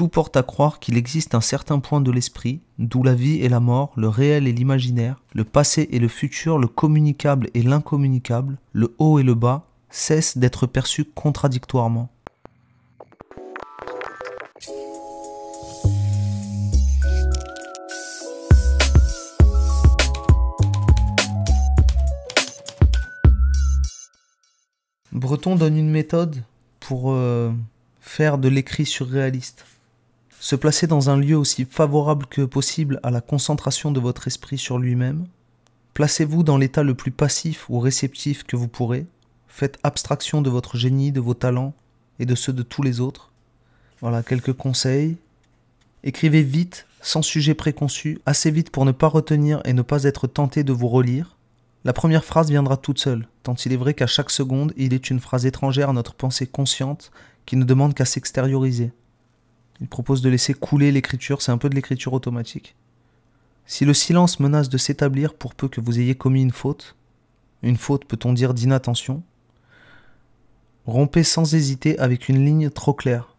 Tout porte à croire qu'il existe un certain point de l'esprit, d'où la vie et la mort, le réel et l'imaginaire, le passé et le futur, le communicable et l'incommunicable, le haut et le bas, cessent d'être perçus contradictoirement. Breton donne une méthode pour euh, faire de l'écrit surréaliste. Se placer dans un lieu aussi favorable que possible à la concentration de votre esprit sur lui-même. Placez-vous dans l'état le plus passif ou réceptif que vous pourrez. Faites abstraction de votre génie, de vos talents et de ceux de tous les autres. Voilà quelques conseils. Écrivez vite, sans sujet préconçu, assez vite pour ne pas retenir et ne pas être tenté de vous relire. La première phrase viendra toute seule, tant il est vrai qu'à chaque seconde, il est une phrase étrangère à notre pensée consciente qui ne demande qu'à s'extérioriser. Il propose de laisser couler l'écriture, c'est un peu de l'écriture automatique. Si le silence menace de s'établir pour peu que vous ayez commis une faute, une faute peut-on dire d'inattention, rompez sans hésiter avec une ligne trop claire.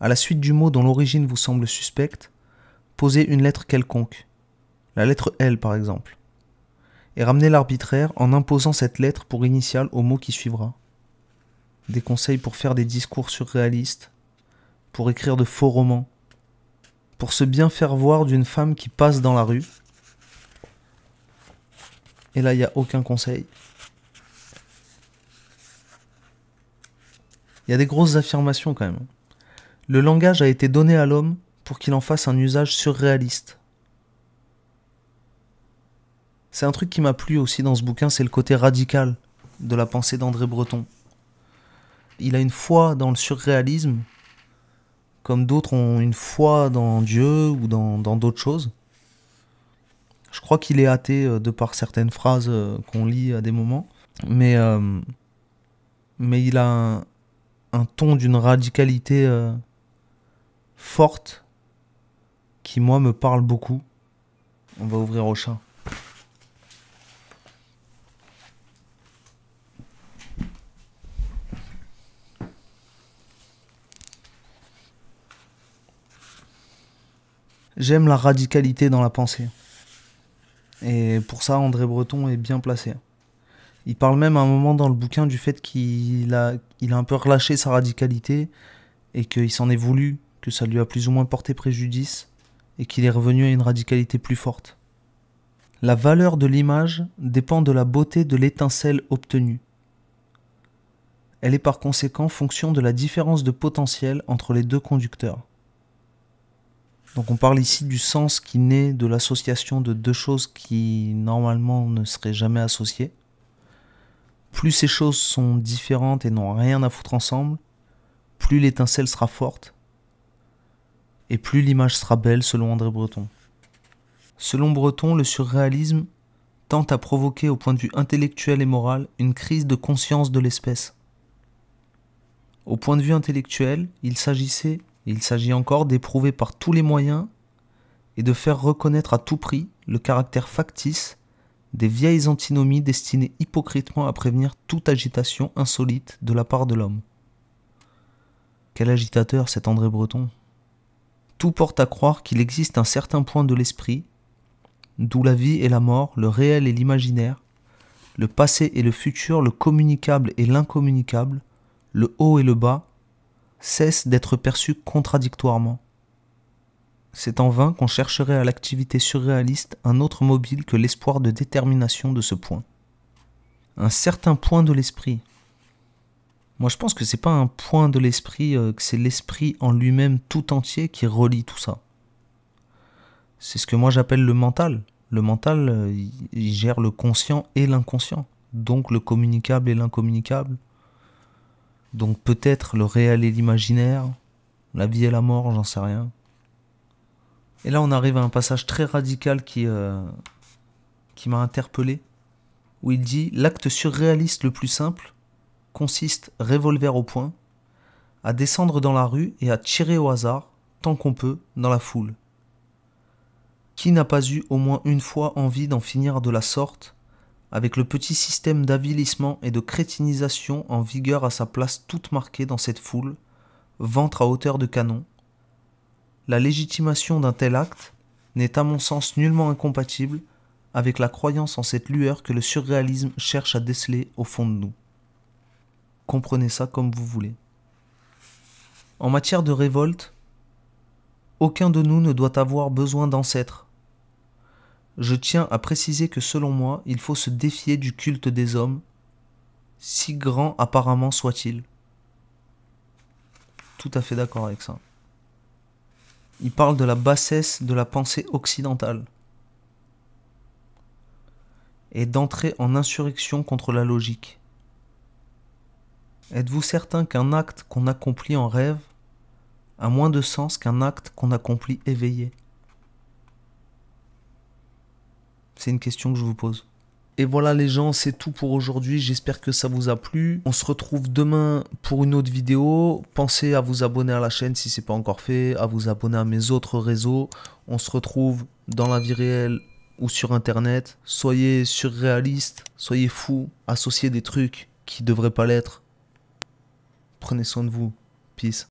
À la suite du mot dont l'origine vous semble suspecte, posez une lettre quelconque, la lettre L par exemple, et ramenez l'arbitraire en imposant cette lettre pour initiale au mot qui suivra. Des conseils pour faire des discours surréalistes, pour écrire de faux romans, pour se bien faire voir d'une femme qui passe dans la rue. Et là, il n'y a aucun conseil. Il y a des grosses affirmations quand même. Le langage a été donné à l'homme pour qu'il en fasse un usage surréaliste. C'est un truc qui m'a plu aussi dans ce bouquin, c'est le côté radical de la pensée d'André Breton. Il a une foi dans le surréalisme comme d'autres ont une foi dans Dieu ou dans d'autres choses. Je crois qu'il est athée euh, de par certaines phrases euh, qu'on lit à des moments. Mais, euh, mais il a un, ton d'une radicalité forte qui, moi, me parle beaucoup. On va ouvrir au chat. J'aime la radicalité dans la pensée. Et pour ça, André Breton est bien placé. Il parle même à un moment dans le bouquin du fait qu'il a, a un peu relâché sa radicalité et qu'il s'en est voulu, que ça lui a plus ou moins porté préjudice et qu'il est revenu à une radicalité plus forte. La valeur de l'image dépend de la beauté de l'étincelle obtenue. Elle est par conséquent fonction de la différence de potentiel entre les deux conducteurs. Donc on parle ici du sens qui naît de l'association de deux choses qui normalement ne seraient jamais associées. Plus ces choses sont différentes et n'ont rien à foutre ensemble, plus l'étincelle sera forte et plus l'image sera belle selon André Breton. Selon Breton, le surréalisme tente à provoquer au point de vue intellectuel et moral une crise de conscience de l'espèce. Au point de vue intellectuel, il s'agissait il s'agit encore d'éprouver par tous les moyens et de faire reconnaître à tout prix le caractère factice des vieilles antinomies destinées hypocritement à prévenir toute agitation insolite de la part de l'homme. Quel agitateur cet André Breton Tout porte à croire qu'il existe un certain point de l'esprit, d'où la vie et la mort, le réel et l'imaginaire, le passé et le futur, le communicable et l'incommunicable, le haut et le bas, cesse d'être perçu contradictoirement. C'est en vain qu'on chercherait à l'activité surréaliste un autre mobile que l'espoir de détermination de ce point. Un certain point de l'esprit. Moi je pense que c'est pas un point de l'esprit, euh, que c'est l'esprit en lui-même tout entier qui relie tout ça. C'est ce que moi j'appelle le mental. Le mental, euh, il gère le conscient et l'inconscient, donc le communicable et l'incommunicable, donc peut-être le réel et l'imaginaire, la vie et la mort, j'en sais rien. Et là, on arrive à un passage très radical qui, euh, qui m'a interpellé, où il dit L'acte surréaliste le plus simple consiste, revolver au point, à descendre dans la rue et à tirer au hasard, tant qu'on peut, dans la foule. Qui n'a pas eu au moins une fois envie d'en finir de la sorte avec le petit système d'avilissement et de crétinisation en vigueur à sa place toute marquée dans cette foule, ventre à hauteur de canon, la légitimation d'un tel acte n'est à mon sens nullement incompatible avec la croyance en cette lueur que le surréalisme cherche à déceler au fond de nous. Comprenez ça comme vous voulez. En matière de révolte, aucun de nous ne doit avoir besoin d'ancêtres je tiens à préciser que selon moi, il faut se défier du culte des hommes, si grand apparemment soit-il. Tout à fait d'accord avec ça. Il parle de la bassesse de la pensée occidentale et d'entrer en insurrection contre la logique. Êtes-vous certain qu'un acte qu'on accomplit en rêve a moins de sens qu'un acte qu'on accomplit éveillé une question que je vous pose. Et voilà les gens, c'est tout pour aujourd'hui. J'espère que ça vous a plu. On se retrouve demain pour une autre vidéo. Pensez à vous abonner à la chaîne si c'est pas encore fait, à vous abonner à mes autres réseaux. On se retrouve dans la vie réelle ou sur internet. Soyez surréaliste, soyez fou, associez des trucs qui ne devraient pas l'être. Prenez soin de vous. Peace.